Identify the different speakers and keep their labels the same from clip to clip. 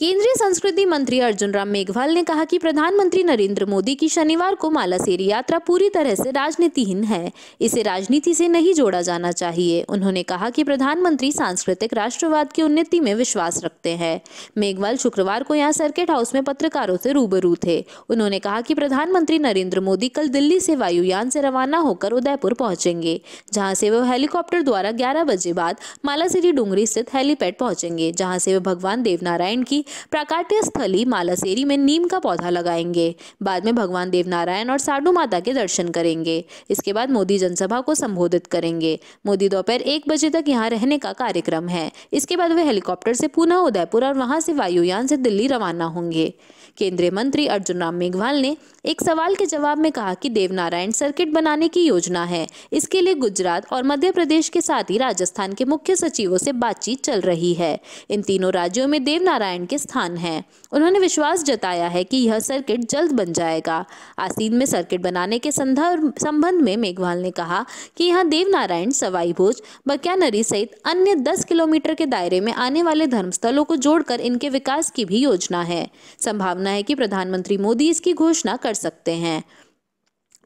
Speaker 1: केंद्रीय संस्कृति मंत्री अर्जुन राम मेघवाल ने कहा कि प्रधानमंत्री नरेंद्र मोदी की शनिवार को मालासेरी यात्रा पूरी तरह से राजनीतिहीन है इसे राजनीति से नहीं जोड़ा जाना चाहिए उन्होंने कहा कि प्रधानमंत्री सांस्कृतिक राष्ट्रवाद की उन्नति में विश्वास रखते हैं मेघवाल शुक्रवार को यहाँ सर्किट हाउस में पत्रकारों से रूबरू थे उन्होंने कहा कि प्रधानमंत्री नरेंद्र मोदी कल दिल्ली से वायुयान से रवाना होकर उदयपुर पहुंचेंगे जहाँ से वह हेलीकॉप्टर द्वारा ग्यारह बजे बाद मालासेरी डूंगरी स्थित हेलीपैड पहुंचेंगे जहाँ से वह भगवान देवनारायण की प्राकाट्य स्थली मालासेरी में नीम का पौधा लगाएंगे बाद में भगवान देवनारायण और साडू माता के दर्शन करेंगे इसके बाद मोदी जनसभा को संबोधित करेंगे मोदी दोपहर एक बजे तक यहाँ रहने का कार्यक्रम है इसके बाद वे हेलीकॉप्टर से पुनः उदयपुर और वहाँ से वायुयान से दिल्ली रवाना होंगे केंद्रीय मंत्री अर्जुन राम मेघवाल ने एक सवाल के जवाब में कहा कि देवनारायण सर्किट बनाने की योजना है इसके लिए गुजरात और मध्य प्रदेश के साथ ही राजस्थान के मुख्य सचिवों से बातचीत चल रही है इन तीनों राज्यों में देवनारायण के स्थान है उन्होंने विश्वास जताया है कि यह सर्किट जल्द बन जाएगा आसीन में सर्किट बनाने के संदर्भ संबंध में मेघवाल ने कहा कि यहाँ देवनारायण सवाई भोज बकियानरी सहित अन्य दस किलोमीटर के दायरे में आने वाले धर्मस्थलों को जोड़कर इनके विकास की भी योजना है संभावना है कि प्रधानमंत्री मोदी इसकी घोषणा कर सकते हैं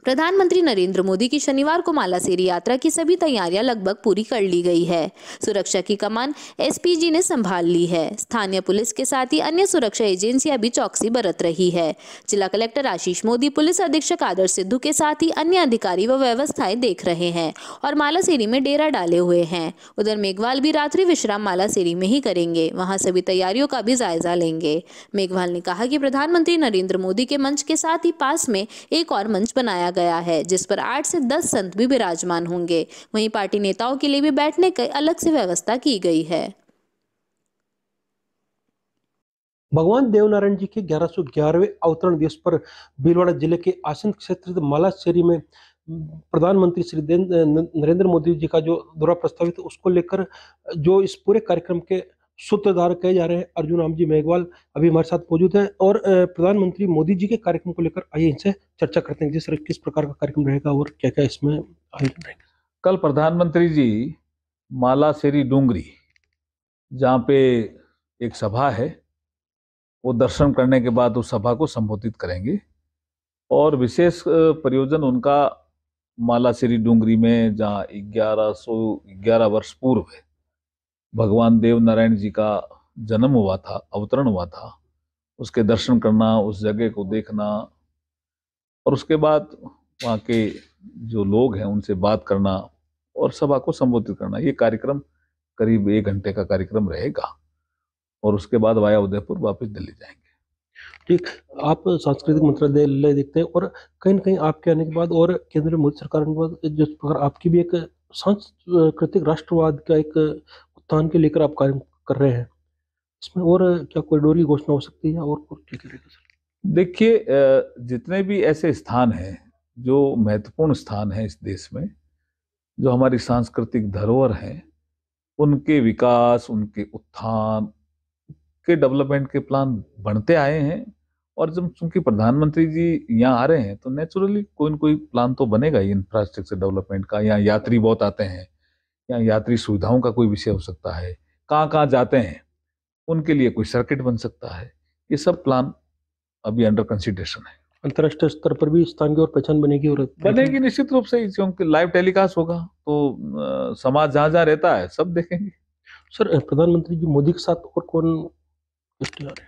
Speaker 1: प्रधानमंत्री नरेंद्र मोदी की शनिवार को मालासेरी यात्रा की सभी तैयारियां लगभग पूरी कर ली गई है सुरक्षा की कमान एसपीजी ने संभाल ली है स्थानीय पुलिस के साथ ही अन्य सुरक्षा एजेंसियां भी चौकसी बरत रही है जिला कलेक्टर आशीष मोदी पुलिस अधीक्षक आदर्श सिद्धू के साथ ही अन्य अधिकारी व व्यवस्थाएं देख रहे हैं और मालासेरी में डेरा डाले हुए हैं उधर मेघवाल भी रात्रि विश्राम मालासेरी में ही करेंगे वहां सभी तैयारियों का भी जायजा लेंगे मेघवाल ने कहा कि प्रधानमंत्री नरेंद्र मोदी के मंच के साथ ही पास में एक और मंच बनाया गया है जिस पर आठ से दस संत भी विराजमान होंगे वहीं पार्टी नेताओं के लिए भी बैठने की अलग से व्यवस्था की गई है
Speaker 2: भगवान देवनारायण जी के ग्यारह सौ ग्यारहवें अवतरण दिवस पर भीलवाड़ा जिले के आसन क्षेत्र मालाशेरी में प्रधानमंत्री श्री नरेंद्र मोदी जी का जो दौरा प्रस्तावित उसको लेकर जो इस पूरे कार्यक्रम के सूत्रधार कहे जा रहे हैं अर्जुन राम जी मेघवाल अभी हमारे साथ मौजूद हैं और प्रधानमंत्री मोदी जी के कार्यक्रम को लेकर आइए इनसे चर्चा करते हैं जिस तरह किस प्रकार का कार्यक्रम रहेगा और क्या क्या इसमें आयोजन
Speaker 3: रहेगा कल प्रधानमंत्री जी माला डूंगरी जहाँ पे एक सभा है वो दर्शन करने के बाद उस सभा को संबोधित करेंगे और विशेष प्रयोजन उनका माला डूंगरी में जहाँ ग्यारह सौ ग्यारह वर्ष पूर्व है भगवान देव नारायण जी का जन्म हुआ था अवतरण हुआ था उसके दर्शन करना उस जगह को देखना और उसके बाद वहाँ के जो लोग हैं उनसे बात करना और सभा को संबोधित करना ये कार्यक्रम करीब एक घंटे का कार्यक्रम रहेगा और उसके बाद वाया
Speaker 2: उदयपुर वापस दिल्ली जाएंगे ठीक आप सांस्कृतिक मंत्रालय देखते हैं और कहीं ना कहीं आपके आने के बाद और केंद्र मोदी सरकार के बाद जिस प्रकार आपकी भी एक सांस्कृतिक राष्ट्रवाद का एक तान के लेकर आप कार्य कर रहे हैं इसमें और क्या कॉरिडोर की घोषणा हो सकती है और ठीक है
Speaker 3: सर देखिए जितने भी ऐसे स्थान हैं जो महत्वपूर्ण स्थान हैं इस देश में जो हमारी सांस्कृतिक धरोहर हैं उनके विकास उनके उत्थान के डेवलपमेंट के प्लान बनते आए हैं और जब चूंकि प्रधानमंत्री जी यहाँ आ रहे हैं तो नेचुरली कोई ना कोई प्लान तो बनेगा ही इंफ्रास्ट्रक्चर डेवलपमेंट का यहाँ यात्री बहुत आते हैं या यात्री सुविधाओं का कोई विषय हो सकता है कहाँ कहाँ जाते हैं उनके लिए कोई सर्किट बन
Speaker 2: सकता है ये सब प्लान अभी अंडर कंसिडरेशन है अंतर्राष्ट्रीय स्तर पर भी स्थान की और पहचान बनेगी और बनेगी
Speaker 3: निश्चित रूप से क्योंकि लाइव टेलीकास्ट होगा तो समाज जहाँ जहाँ रहता है सब देखेंगे
Speaker 2: सर प्रधानमंत्री जी मोदी के साथ और कौन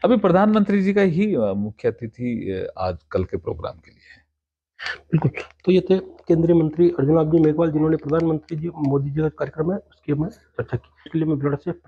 Speaker 3: अभी प्रधानमंत्री जी का ही मुख्य अतिथि आज कल के प्रोग्राम के लिए है
Speaker 2: बिल्कुल तो ये थे केंद्रीय मंत्री अर्जुन राम जी मेघवाल जिन्होंने प्रधानमंत्री जी मोदी जी का कार्यक्रम है उसकी में चर्चा की इसके लिए मैं ब्लड से